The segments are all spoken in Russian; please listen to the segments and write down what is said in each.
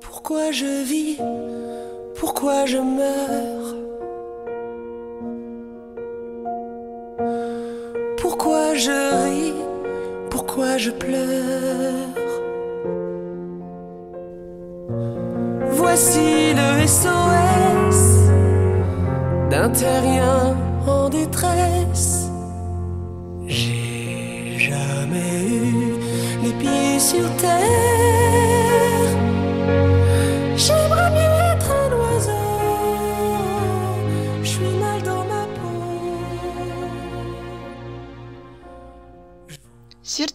Pourquoi je vis Pourquoi je meurs Pourquoi je ris Pourquoi je pleure Voici le SOS d'un terrien en détresse. J'ai jamais eu les pieds sur terre.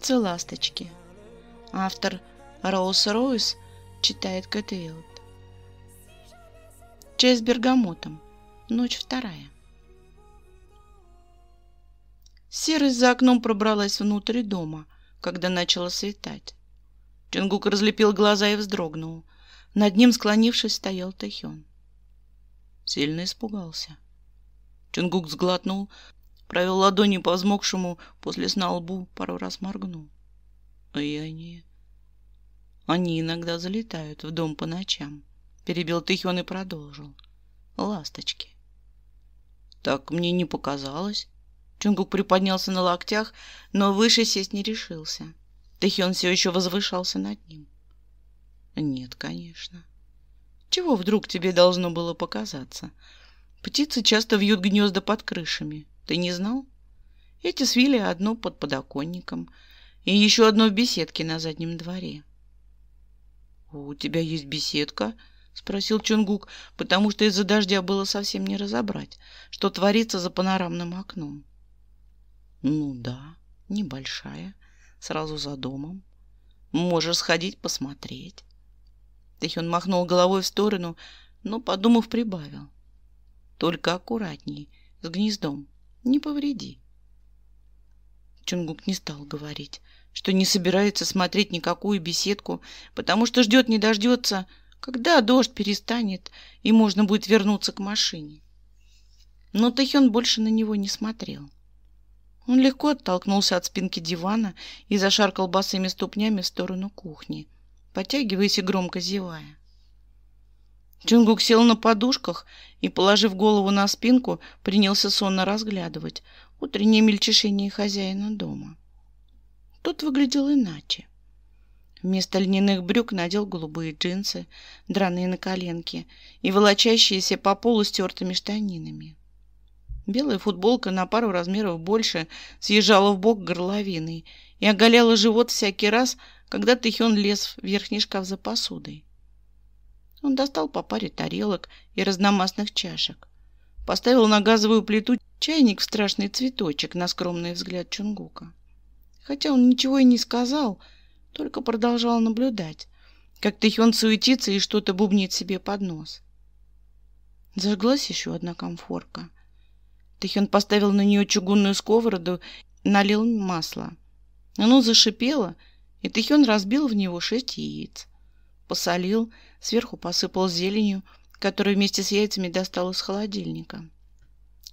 сердце ласточки. Автор Роуз Роуз читает Кэт Чай с бергамотом. Ночь вторая. Серость за окном пробралась внутрь дома, когда начало светать. Чунгук разлепил глаза и вздрогнул. Над ним, склонившись, стоял Тэхён. Сильно испугался. Чунгук сглотнул, провел ладонью по взмокшему после сна лбу, пару раз моргнул. А и они... Они иногда залетают в дом по ночам. Перебил Тихон и продолжил. Ласточки. Так мне не показалось. Чунгук приподнялся на локтях, но выше сесть не решился. Тихон все еще возвышался над ним. Нет, конечно. Чего вдруг тебе должно было показаться? Птицы часто вьют гнезда под крышами. Ты не знал? Эти свили одно под подоконником и еще одно в беседке на заднем дворе. «У тебя есть беседка?» — спросил Чунгук, потому что из-за дождя было совсем не разобрать, что творится за панорамным окном. «Ну да, небольшая, сразу за домом. Можешь сходить посмотреть». Тэхён махнул головой в сторону, но, подумав, прибавил. «Только аккуратней, с гнездом не повреди. Чунгук не стал говорить, что не собирается смотреть никакую беседку, потому что ждет не дождется, когда дождь перестанет и можно будет вернуться к машине. Но Тэхён больше на него не смотрел. Он легко оттолкнулся от спинки дивана и зашаркал босыми ступнями в сторону кухни, потягиваясь и громко зевая. Джунгук сел на подушках и, положив голову на спинку, принялся сонно разглядывать утреннее мельчешение хозяина дома. Тот выглядел иначе. Вместо льняных брюк надел голубые джинсы, драные на коленке и волочащиеся по полу стертыми штанинами. Белая футболка на пару размеров больше съезжала в бок горловиной и оголяла живот всякий раз, когда Тэхён лез в верхний шкаф за посудой. Он достал по паре тарелок и разномастных чашек. Поставил на газовую плиту чайник в страшный цветочек на скромный взгляд Чунгука. Хотя он ничего и не сказал, только продолжал наблюдать, как Тэхён суетится и что-то бубнит себе под нос. Зажглась еще одна комфорка. Тэхён поставил на нее чугунную сковороду, налил масло. Оно зашипело, и Тэхён разбил в него шесть яиц. Посолил, сверху посыпал зеленью, которую вместе с яйцами достал из холодильника.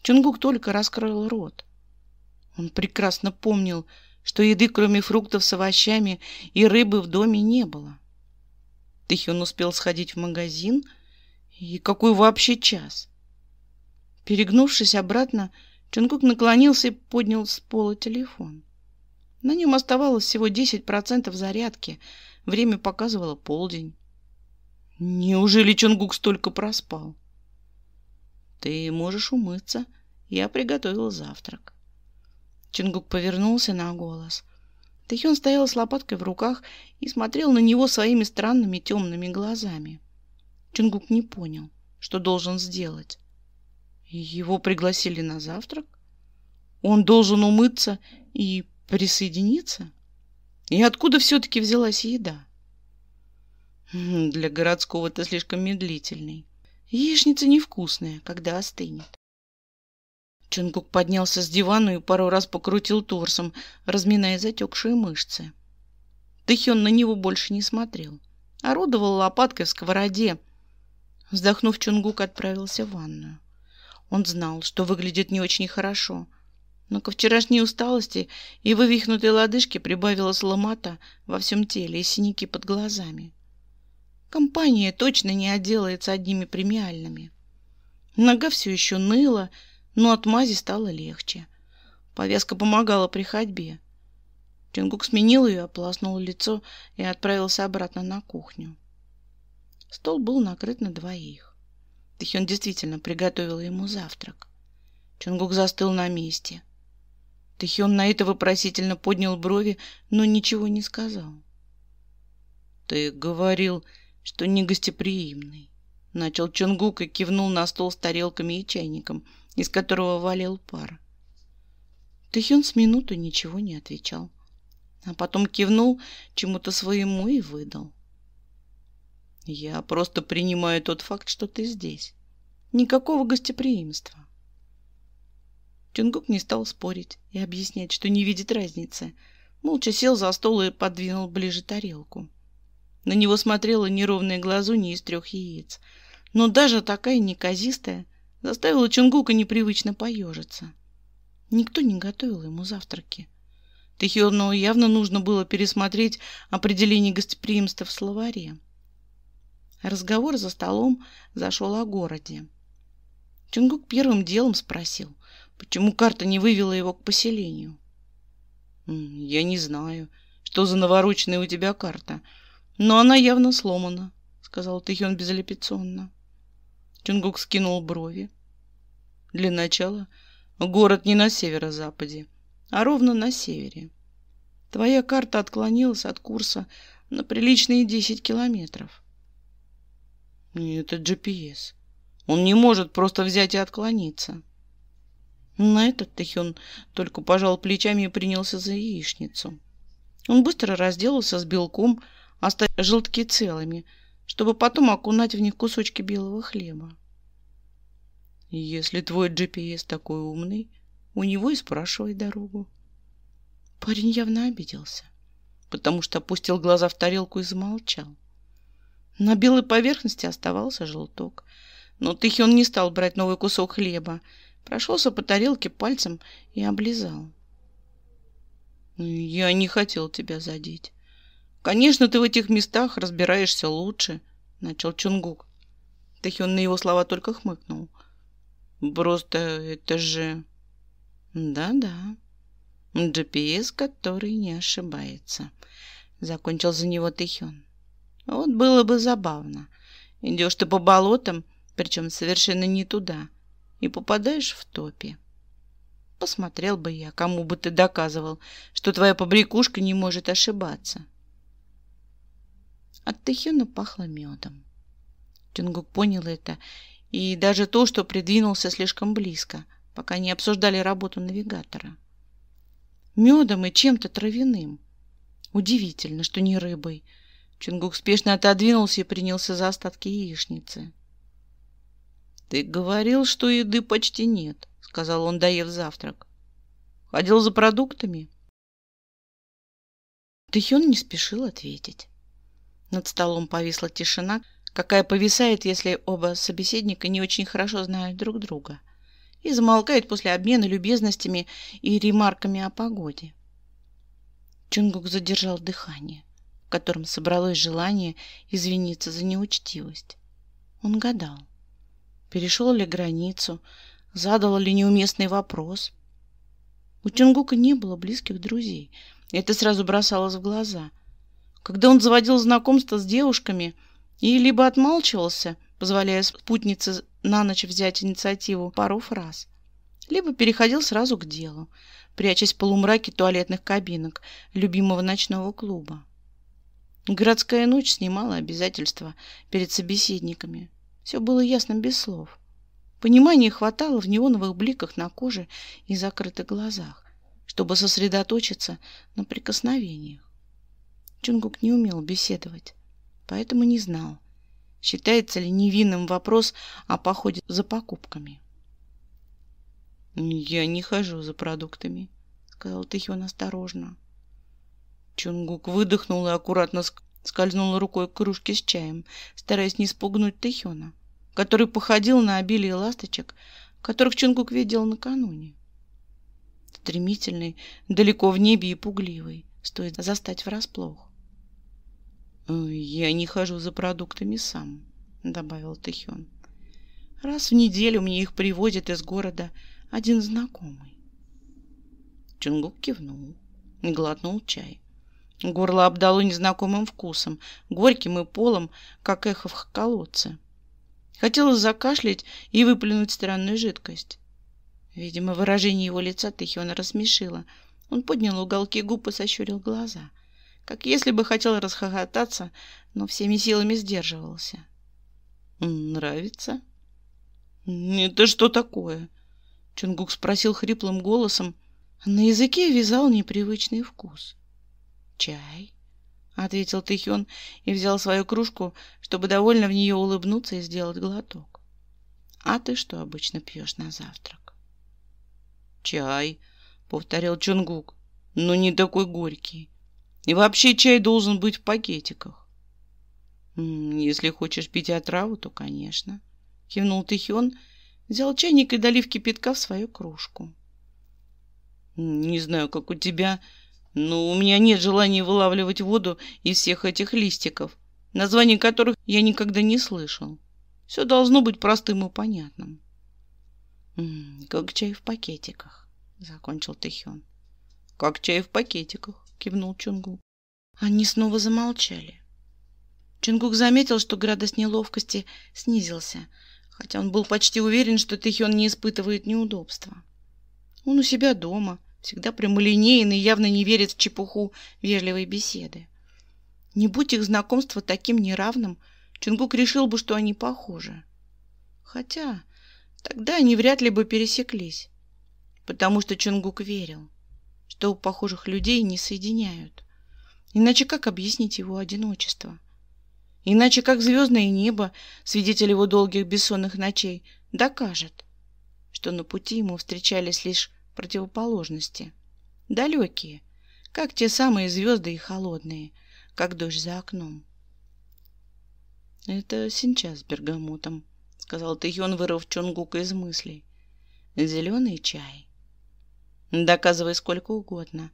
Чунгук только раскрыл рот. Он прекрасно помнил, что еды, кроме фруктов с овощами и рыбы, в доме не было. Тихион успел сходить в магазин. И какой вообще час? Перегнувшись обратно, Чунгук наклонился и поднял с пола телефон. На нем оставалось всего 10% зарядки. Время показывало полдень. Неужели Чунгук столько проспал? Ты можешь умыться. Я приготовила завтрак. Чунгук повернулся на голос. Тэхён стоял с лопаткой в руках и смотрел на него своими странными темными глазами. Чунгук не понял, что должен сделать. Его пригласили на завтрак? Он должен умыться и присоединиться? И откуда все-таки взялась еда? Для городского ты слишком медлительный. Яичница невкусная, когда остынет. Чунгук поднялся с дивана и пару раз покрутил торсом, разминая затекшие мышцы. Тэхён на него больше не смотрел. Орудовал лопаткой в сковороде. Вздохнув, Чунгук отправился в ванную. Он знал, что выглядит не очень хорошо, но ко вчерашней усталости и вывихнутой лодыжке прибавилась ломота во всем теле и синяки под глазами. Компания точно не отделается одними премиальными. Нога все еще ныла, но от мази стало легче. Повязка помогала при ходьбе. Чингук сменил ее, ополоснул лицо и отправился обратно на кухню. Стол был накрыт на двоих. Тихен действительно приготовил ему завтрак. Чингук застыл на месте. Тихен на это вопросительно поднял брови, но ничего не сказал. — Ты говорил, что негостеприимный. Начал Чунгук и кивнул на стол с тарелками и чайником, из которого валил пар. Тэхён с минуту ничего не отвечал, а потом кивнул чему-то своему и выдал. «Я просто принимаю тот факт, что ты здесь. Никакого гостеприимства». Чунгук не стал спорить и объяснять, что не видит разницы. Молча сел за стол и подвинул ближе тарелку. На него смотрела неровная глазунья из трех яиц. Но даже такая неказистая заставила Чунгука непривычно поежиться. Никто не готовил ему завтраки. Тихиону явно нужно было пересмотреть определение гостеприимства в словаре. Разговор за столом зашел о городе. Чунгук первым делом спросил, почему карта не вывела его к поселению. «Я не знаю, что за навороченная у тебя карта», но она явно сломана, сказал Тэхён безалепетционно. Чунгук скинул брови. Для начала город не на северо-западе, а ровно на севере. Твоя карта отклонилась от курса на приличные десять километров. Это GPS. Он не может просто взять и отклониться. На этот Тэхён только пожал плечами и принялся за яичницу. Он быстро разделался с белком, оставить желтки целыми, чтобы потом окунать в них кусочки белого хлеба. Если твой GPS такой умный, у него и спрашивай дорогу. Парень явно обиделся, потому что опустил глаза в тарелку и замолчал. На белой поверхности оставался желток, но тихий не стал брать новый кусок хлеба, прошелся по тарелке пальцем и облизал. «Я не хотел тебя задеть», «Конечно, ты в этих местах разбираешься лучше», — начал Чунгук. Тэхён на его слова только хмыкнул. «Просто это же...» «Да-да, GPS, который не ошибается», — закончил за него Тэхён. «Вот было бы забавно. Идешь ты по болотам, причем совершенно не туда, и попадаешь в топи. Посмотрел бы я, кому бы ты доказывал, что твоя побрякушка не может ошибаться». От Тэхёна пахло медом. Тюнгук понял это, и даже то, что придвинулся слишком близко, пока не обсуждали работу навигатора. Медом и чем-то травяным. Удивительно, что не рыбой. Чунгук спешно отодвинулся и принялся за остатки яичницы. «Ты говорил, что еды почти нет», — сказал он, доев завтрак. «Ходил за продуктами?» Тэхён не спешил ответить. Над столом повисла тишина, какая повисает, если оба собеседника не очень хорошо знают друг друга, и замолкает после обмена любезностями и ремарками о погоде. Чунгук задержал дыхание, в котором собралось желание извиниться за неучтивость. Он гадал, перешел ли границу, задал ли неуместный вопрос. У Чунгука не было близких друзей, это сразу бросалось в глаза — когда он заводил знакомство с девушками и либо отмалчивался, позволяя спутнице на ночь взять инициативу пару фраз, либо переходил сразу к делу, прячась в полумраке туалетных кабинок любимого ночного клуба. Городская ночь снимала обязательства перед собеседниками. Все было ясно без слов. Понимания хватало в неоновых бликах на коже и закрытых глазах, чтобы сосредоточиться на прикосновениях. Чунгук не умел беседовать, поэтому не знал, считается ли невинным вопрос о походе за покупками. «Я не хожу за продуктами», — сказал Тэхён осторожно. Чунгук выдохнул и аккуратно скользнул рукой к кружке с чаем, стараясь не спугнуть Тэхёна, который походил на обилие ласточек, которых Чунгук видел накануне. Стремительный, далеко в небе и пугливый, стоит застать врасплох. Э, «Я не хожу за продуктами сам», — добавил Тэхён. «Раз в неделю мне их привозит из города один знакомый». Чунгук кивнул, и глотнул чай. Горло обдало незнакомым вкусом, горьким и полом, как эхо в колодце. Хотелось закашлять и выплюнуть странную жидкость. Видимо, выражение его лица Тэхиона рассмешило. Он поднял уголки губ и сощурил глаза как если бы хотел расхохотаться, но всеми силами сдерживался. «Нравится?» «Это что такое?» Чунгук спросил хриплым голосом. На языке вязал непривычный вкус. «Чай?» — ответил Тихион и взял свою кружку, чтобы довольно в нее улыбнуться и сделать глоток. «А ты что обычно пьешь на завтрак?» «Чай», — повторил Чунгук, «Ну, — «но не такой горький. И вообще чай должен быть в пакетиках. Если хочешь пить отраву, то, конечно. Кивнул Тихион, взял чайник и, долив кипятка в свою кружку. Не знаю, как у тебя, но у меня нет желания вылавливать воду из всех этих листиков, названий которых я никогда не слышал. Все должно быть простым и понятным. «Как чай в пакетиках», — закончил Тихион. «Как чай в пакетиках», кивнул Чунгук. Они снова замолчали. Чунгук заметил, что градус неловкости снизился, хотя он был почти уверен, что Тэхён не испытывает неудобства. Он у себя дома, всегда прямолинейный, явно не верит в чепуху вежливой беседы. Не будь их знакомство таким неравным, Чунгук решил бы, что они похожи. Хотя тогда они вряд ли бы пересеклись, потому что Чунгук верил что у похожих людей не соединяют. Иначе как объяснить его одиночество? Иначе как звездное небо, свидетель его долгих бессонных ночей, докажет, что на пути ему встречались лишь противоположности. Далекие, как те самые звезды и холодные, как дождь за окном. «Это сейчас с бергамотом», — сказал Тэхён, вырвав Чонгука из мыслей. «Зеленый чай, Доказывай сколько угодно,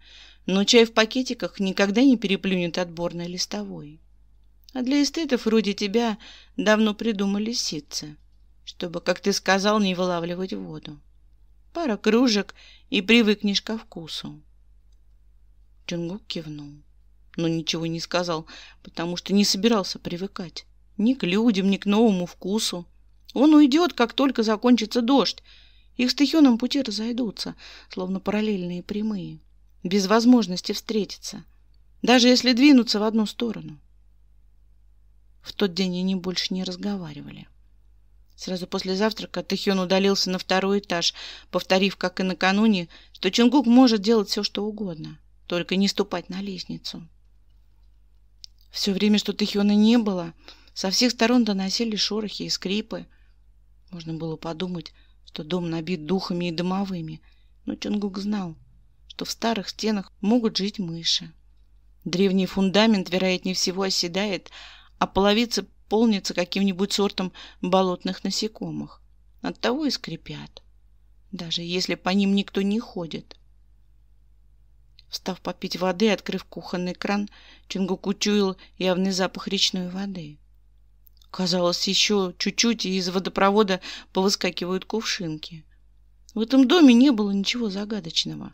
но чай в пакетиках никогда не переплюнет отборной листовой. А для эстетов вроде тебя давно придумали ситцы, чтобы, как ты сказал, не вылавливать воду. Пара кружек, и привыкнешь ко вкусу. Чунгук кивнул, но ничего не сказал, потому что не собирался привыкать ни к людям, ни к новому вкусу. Он уйдет, как только закончится дождь, их с стихийном пути разойдутся, словно параллельные прямые, без возможности встретиться, даже если двинуться в одну сторону. В тот день они больше не разговаривали. Сразу после завтрака Тэхён удалился на второй этаж, повторив, как и накануне, что Чингук может делать все, что угодно, только не ступать на лестницу. Все время, что Тэхёна не было, со всех сторон доносили шорохи и скрипы. Можно было подумать, что дом набит духами и дымовыми, но Чонгук знал, что в старых стенах могут жить мыши. Древний фундамент, вероятнее всего, оседает, а половица полнятся каким-нибудь сортом болотных насекомых. Оттого и скрипят, даже если по ним никто не ходит. Встав попить воды, открыв кухонный кран, Чингук учуял явный запах речной воды. Казалось, еще чуть-чуть, и из водопровода повыскакивают кувшинки. В этом доме не было ничего загадочного.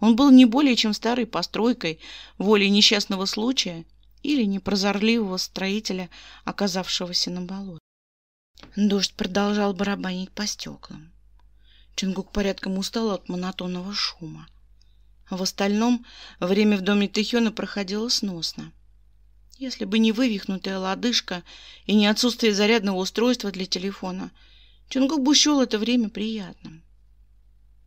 Он был не более чем старой постройкой, волей несчастного случая или непрозорливого строителя, оказавшегося на болоте. Дождь продолжал барабанить по стеклам. Чингук порядком устал от монотонного шума. В остальном время в доме Тэхёна проходило сносно. — если бы не вывихнутая лодыжка и не отсутствие зарядного устройства для телефона, Чунгук бы счел это время приятным.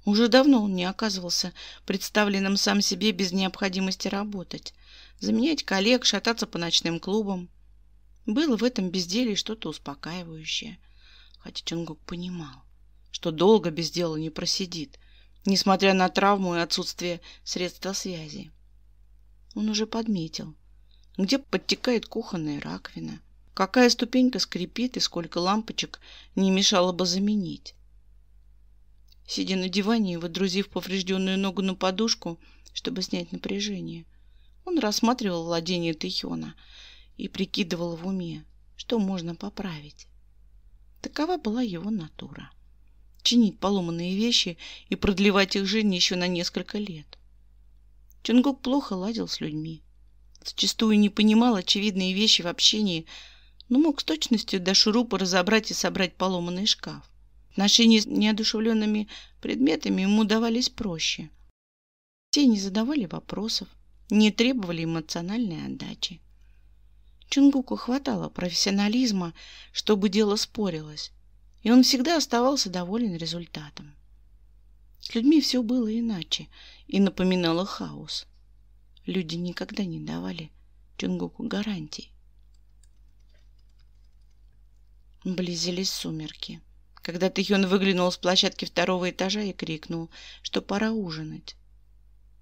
Уже давно он не оказывался представленным сам себе без необходимости работать, заменять коллег, шататься по ночным клубам. Было в этом безделье что-то успокаивающее, хотя Чунгук понимал, что долго без дела не просидит, несмотря на травму и отсутствие средства связи. Он уже подметил – где подтекает кухонная раковина, какая ступенька скрипит и сколько лампочек не мешало бы заменить. Сидя на диване и водрузив поврежденную ногу на подушку, чтобы снять напряжение, он рассматривал владение Тихиона и прикидывал в уме, что можно поправить. Такова была его натура. Чинить поломанные вещи и продлевать их жизнь еще на несколько лет. Чунгук плохо ладил с людьми. Зачастую не понимал очевидные вещи в общении, но мог с точностью до шурупа разобрать и собрать поломанный шкаф. Отношения с неодушевленными предметами ему давались проще. Все не задавали вопросов, не требовали эмоциональной отдачи. Чунгуку хватало профессионализма, чтобы дело спорилось, и он всегда оставался доволен результатом. С людьми все было иначе и напоминало хаос. Люди никогда не давали Чунгуку гарантий. Близились сумерки. Когда Тэхён выглянул с площадки второго этажа и крикнул, что пора ужинать.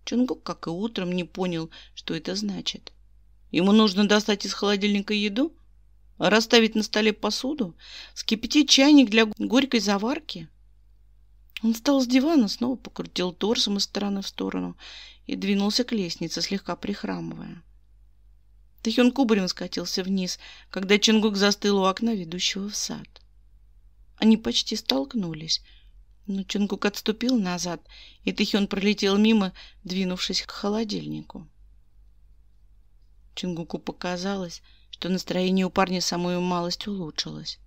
Чунгук, как и утром, не понял, что это значит. Ему нужно достать из холодильника еду? Расставить на столе посуду? Скипятить чайник для горькой заварки? Он встал с дивана, снова покрутил торсом из стороны в сторону и двинулся к лестнице, слегка прихрамывая. Тэхён кубарем скатился вниз, когда Чингук застыл у окна, ведущего в сад. Они почти столкнулись, но Чингук отступил назад, и Тэхён пролетел мимо, двинувшись к холодильнику. Чингуку показалось, что настроение у парня самую малость улучшилось.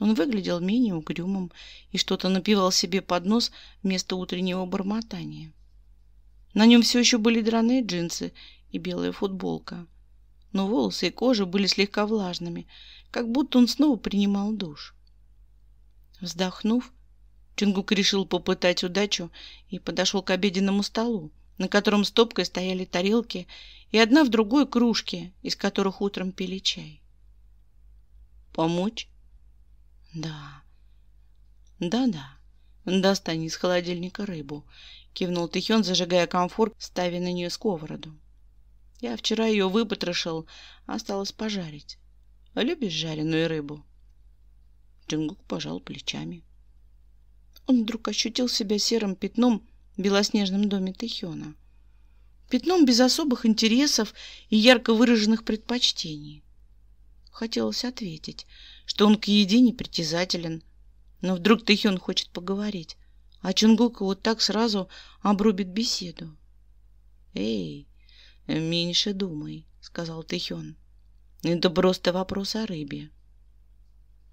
Он выглядел менее угрюмым и что-то напивал себе под нос вместо утреннего бормотания. На нем все еще были драные джинсы и белая футболка. Но волосы и кожа были слегка влажными, как будто он снова принимал душ. Вздохнув, Чингук решил попытать удачу и подошел к обеденному столу, на котором стопкой стояли тарелки и одна в другой кружки, из которых утром пили чай. «Помочь?» Да. Да-да. Достань из холодильника рыбу. Кивнул Тихен, зажигая комфорт, ставя на нее сковороду. Я вчера ее выпотрошил, осталось пожарить. Любишь жареную рыбу? Джингук пожал плечами. Он вдруг ощутил себя серым пятном в белоснежном доме Тэхёна. Пятном без особых интересов и ярко выраженных предпочтений. Хотелось ответить, что он к еде не непритязателен. Но вдруг Тэхён хочет поговорить, а Чунгук вот так сразу обрубит беседу. «Эй, меньше думай», — сказал Тэхён. «Это просто вопрос о рыбе».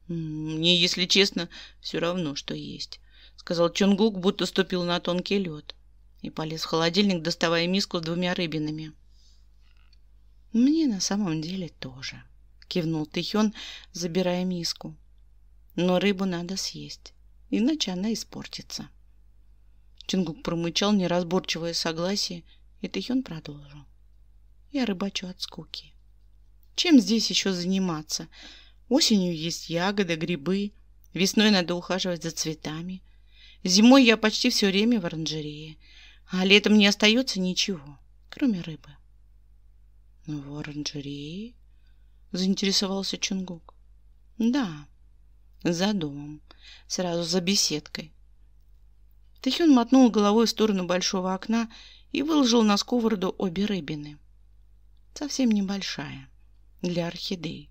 «Мне, если честно, все равно, что есть», — сказал Чунгук, будто ступил на тонкий лед и полез в холодильник, доставая миску с двумя рыбинами. «Мне на самом деле тоже», — кивнул Тихен, забирая миску. «Но рыбу надо съесть, иначе она испортится». Чингук промычал неразборчивое согласие, и Тихен продолжил. «Я рыбачу от скуки. Чем здесь еще заниматься? Осенью есть ягоды, грибы, весной надо ухаживать за цветами. Зимой я почти все время в оранжерее, а летом не остается ничего, кроме рыбы». «Но ну, в оранжерее заинтересовался Чунгук. Да, за домом, сразу за беседкой. Тэхён мотнул головой в сторону большого окна и выложил на сковороду обе рыбины. Совсем небольшая, для орхидей.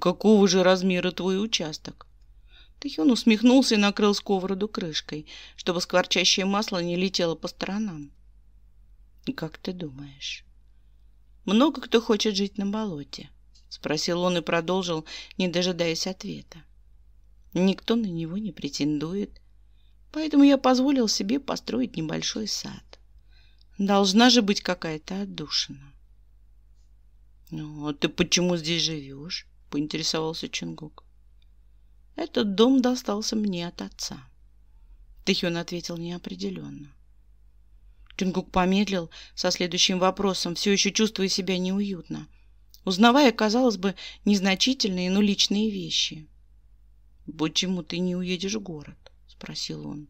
«Какого же размера твой участок?» Тэхён усмехнулся и накрыл сковороду крышкой, чтобы скворчащее масло не летело по сторонам. «Как ты думаешь?» «Много кто хочет жить на болоте?» — спросил он и продолжил, не дожидаясь ответа. «Никто на него не претендует, поэтому я позволил себе построить небольшой сад. Должна же быть какая-то отдушина». «Ну, а ты почему здесь живешь?» — поинтересовался Чингук. «Этот дом достался мне от отца», — Тэхён ответил неопределенно. Чингук помедлил со следующим вопросом, все еще чувствуя себя неуютно, узнавая, казалось бы, незначительные, но личные вещи. «Почему ты не уедешь в город?» — спросил он.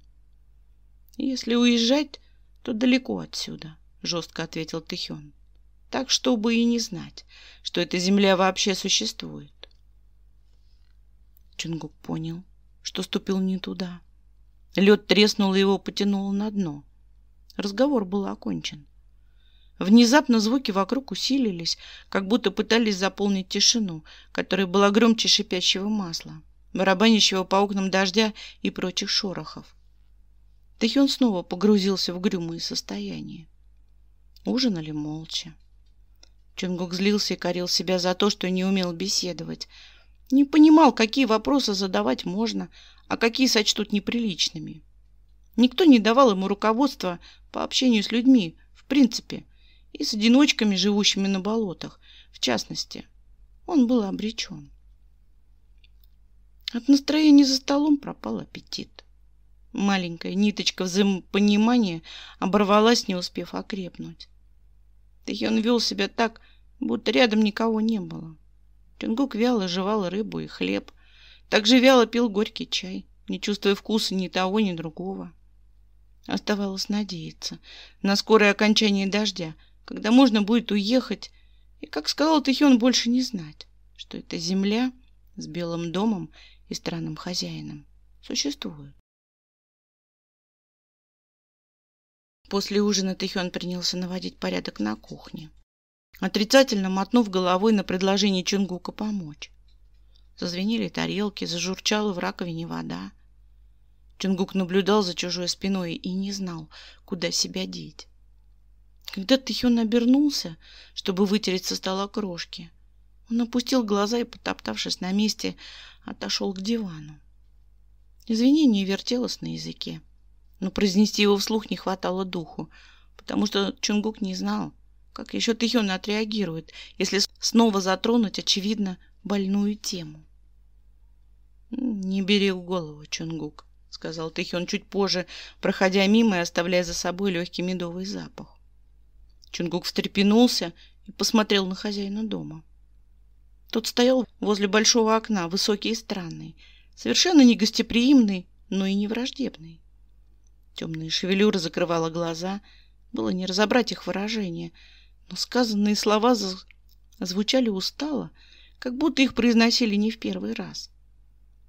«Если уезжать, то далеко отсюда», — жестко ответил Тихен. «Так, чтобы и не знать, что эта земля вообще существует». Чунгук понял, что ступил не туда. Лед треснул и его потянул на дно. Разговор был окончен. Внезапно звуки вокруг усилились, как будто пытались заполнить тишину, которая была громче шипящего масла, барабанящего по окнам дождя и прочих шорохов. Тэхён снова погрузился в грюмые состояние. Ужинали молча. Чунгук злился и корил себя за то, что не умел беседовать. Не понимал, какие вопросы задавать можно, а какие сочтут неприличными. Никто не давал ему руководства по общению с людьми, в принципе, и с одиночками, живущими на болотах, в частности. Он был обречен. От настроения за столом пропал аппетит. Маленькая ниточка взаимопонимания оборвалась, не успев окрепнуть. Тэхён вел себя так, будто рядом никого не было. Тюнгук вяло жевал рыбу и хлеб, также вяло пил горький чай, не чувствуя вкуса ни того, ни другого. Оставалось надеяться на скорое окончание дождя, когда можно будет уехать, и, как сказал Тихион, больше не знать, что эта земля с белым домом и странным хозяином существует. После ужина Тихион принялся наводить порядок на кухне, отрицательно мотнув головой на предложение Чунгука помочь. Зазвенели тарелки, зажурчала в раковине вода. Чингук наблюдал за чужой спиной и не знал, куда себя деть. Когда Тихён обернулся, чтобы вытереть со стола крошки, он опустил глаза и, потоптавшись на месте, отошел к дивану. Извинение вертелось на языке, но произнести его вслух не хватало духу, потому что Чунгук не знал, как еще Тихён отреагирует, если снова затронуть, очевидно, больную тему. «Не бери в голову, Чунгук», — сказал Тэхён чуть позже, проходя мимо и оставляя за собой легкий медовый запах. Чунгук встрепенулся и посмотрел на хозяина дома. Тот стоял возле большого окна, высокий и странный, совершенно не гостеприимный, но и не враждебный. темная шевелюра закрывала глаза, было не разобрать их выражение, но сказанные слова звучали устало, как будто их произносили не в первый раз.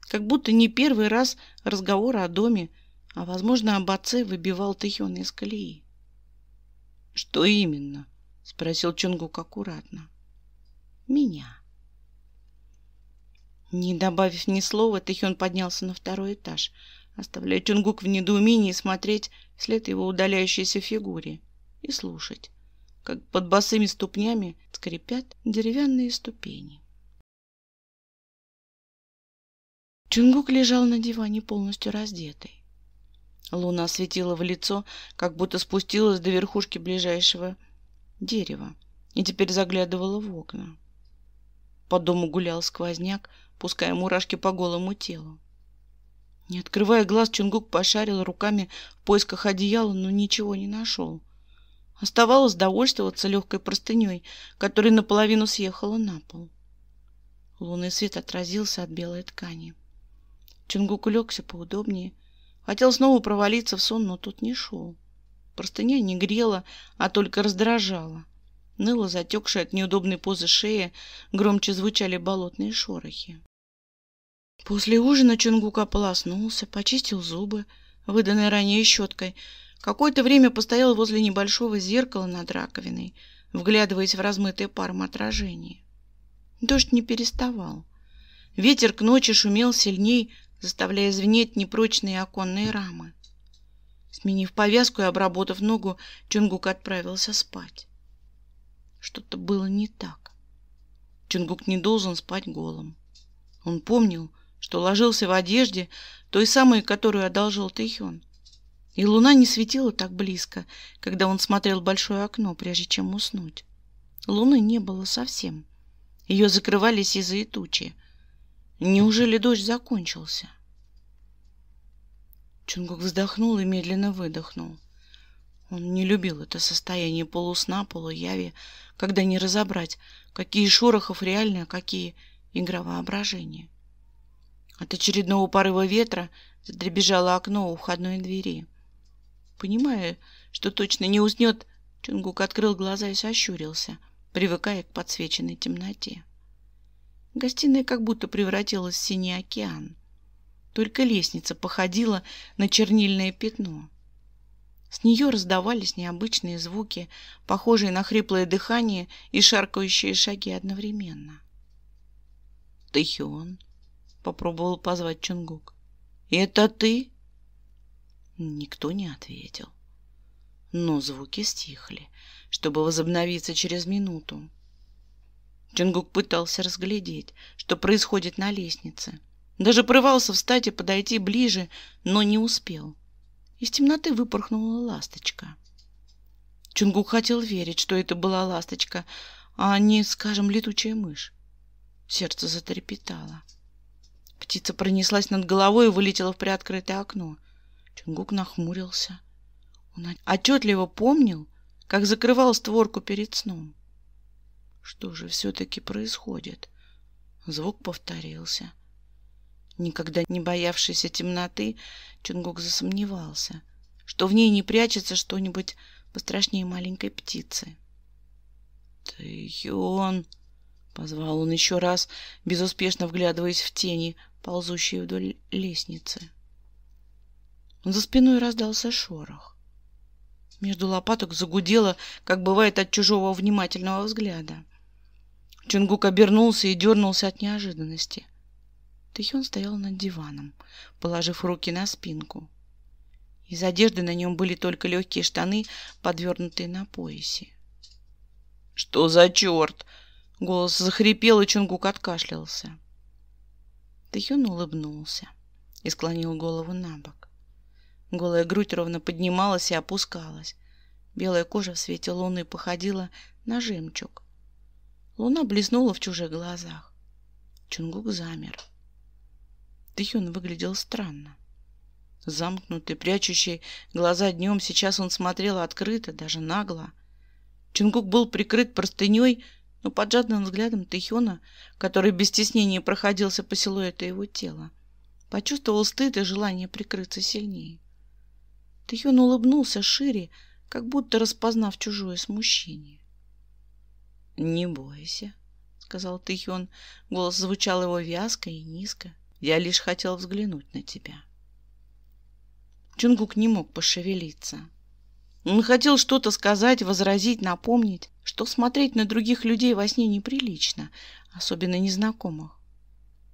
Как будто не первый раз разговор о доме, а, возможно, об отце выбивал Тэхёна из колеи. «Что именно?» — спросил Чонгук аккуратно. «Меня». Не добавив ни слова, Тэхён поднялся на второй этаж, оставляя Чунгук в недоумении смотреть вслед его удаляющейся фигуре и слушать, как под босыми ступнями скрипят деревянные ступени. Чингук лежал на диване полностью раздетый. Луна светила в лицо, как будто спустилась до верхушки ближайшего дерева и теперь заглядывала в окна. По дому гулял сквозняк, пуская мурашки по голому телу. Не открывая глаз, Чунгук пошарил руками в поисках одеяла, но ничего не нашел. Оставалось довольствоваться легкой простыней, которая наполовину съехала на пол. Лунный свет отразился от белой ткани. Чингук улегся поудобнее. Хотел снова провалиться в сон, но тот не шел. Простыня не грела, а только раздражала. Ныла затекшая от неудобной позы шея, громче звучали болотные шорохи. После ужина Чунгук ополоснулся, почистил зубы, выданные ранее щеткой. Какое-то время постоял возле небольшого зеркала над раковиной, вглядываясь в размытые паром отражения. Дождь не переставал. Ветер к ночи шумел сильней, заставляя звенеть непрочные оконные рамы. Сменив повязку и обработав ногу, Чунгук отправился спать. Что-то было не так. Чунгук не должен спать голым. Он помнил, что ложился в одежде, той самой, которую одолжил Тэхён. И луна не светила так близко, когда он смотрел большое окно, прежде чем уснуть. Луны не было совсем. Ее закрывали сизые тучи. Неужели дождь закончился? Чунгук вздохнул и медленно выдохнул. Он не любил это состояние полусна, полуяви, когда не разобрать, какие шорохов реально, а какие игра воображения. От очередного порыва ветра задребежало окно у входной двери. Понимая, что точно не уснет, Чунгук открыл глаза и сощурился, привыкая к подсвеченной темноте. Гостиная как будто превратилась в синий океан. Только лестница походила на чернильное пятно. С нее раздавались необычные звуки, похожие на хриплое дыхание и шаркающие шаги одновременно. «Тэхион», — попробовал позвать Чунгук. «Это ты?» Никто не ответил. Но звуки стихли, чтобы возобновиться через минуту. Чингук пытался разглядеть, что происходит на лестнице. Даже прывался встать и подойти ближе, но не успел. Из темноты выпорхнула ласточка. Чингук хотел верить, что это была ласточка, а не, скажем, летучая мышь. Сердце затрепетало. Птица пронеслась над головой и вылетела в приоткрытое окно. Чунгук нахмурился. Он отчетливо помнил, как закрывал створку перед сном. Что же все-таки происходит? Звук повторился. Никогда не боявшийся темноты, Чунгук засомневался, что в ней не прячется что-нибудь пострашнее маленькой птицы. «Ты, позвал он еще раз, безуспешно вглядываясь в тени, ползущие вдоль лестницы. За спиной раздался шорох. Между лопаток загудело, как бывает от чужого внимательного взгляда. Чунгук обернулся и дернулся от неожиданности. Тэхён стоял над диваном, положив руки на спинку. Из одежды на нем были только легкие штаны, подвернутые на поясе. «Что за черт?» — голос захрипел, и Чунгук откашлялся. Тэхён улыбнулся и склонил голову на бок. Голая грудь ровно поднималась и опускалась. Белая кожа в свете луны походила на жемчуг. Луна блеснула в чужих глазах. Чунгук замер. Тихюн выглядел странно. Замкнутый, прячущий глаза днем, сейчас он смотрел открыто, даже нагло. Чунгук был прикрыт простыней, но под жадным взглядом Тихёна, который без стеснения проходился по силуэту его тела, почувствовал стыд и желание прикрыться сильнее. Тьюн улыбнулся шире, как будто распознав чужое смущение. «Не бойся», — сказал Тихион. Голос звучал его вязко и низко. «Я лишь хотел взглянуть на тебя». Чунгук не мог пошевелиться. Он хотел что-то сказать, возразить, напомнить, что смотреть на других людей во сне неприлично, особенно незнакомых.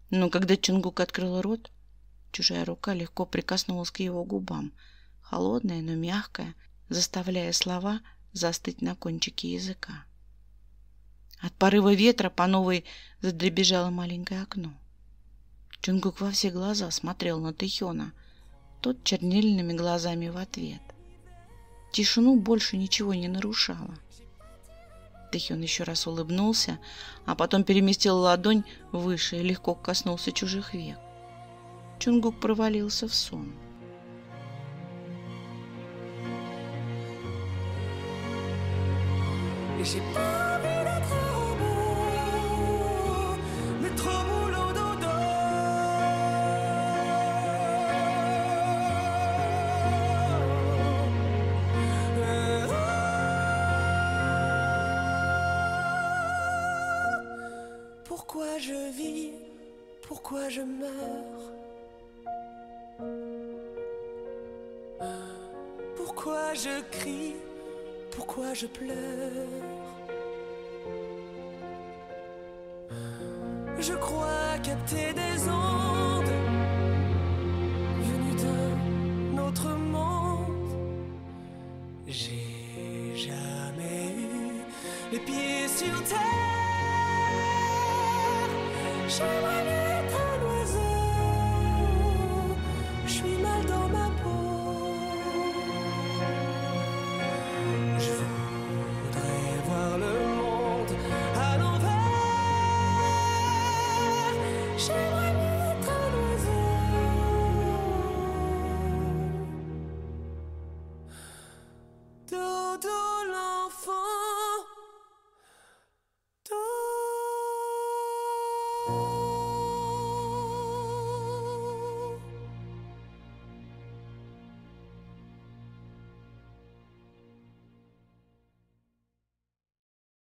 Но когда Чунгук открыл рот, чужая рука легко прикоснулась к его губам — холодная, но мягкая, заставляя слова застыть на кончике языка. От порыва ветра по новой задребежало маленькое окно. Чунгук во все глаза смотрел на Тэхёна, тот чернильными глазами в ответ. Тишину больше ничего не нарушало. Тэхён еще раз улыбнулся, а потом переместил ладонь выше и легко коснулся чужих век. Чунгук провалился в сон. J'ai pas envie d'être trop robot, mais trop boulot dodo. Pourquoi je vis, pourquoi je meurs Pourquoi je crie, pourquoi je pleure je crois capter des ondes venues d'un autre monde. J'ai jamais eu les pieds sur terre. J'aimerais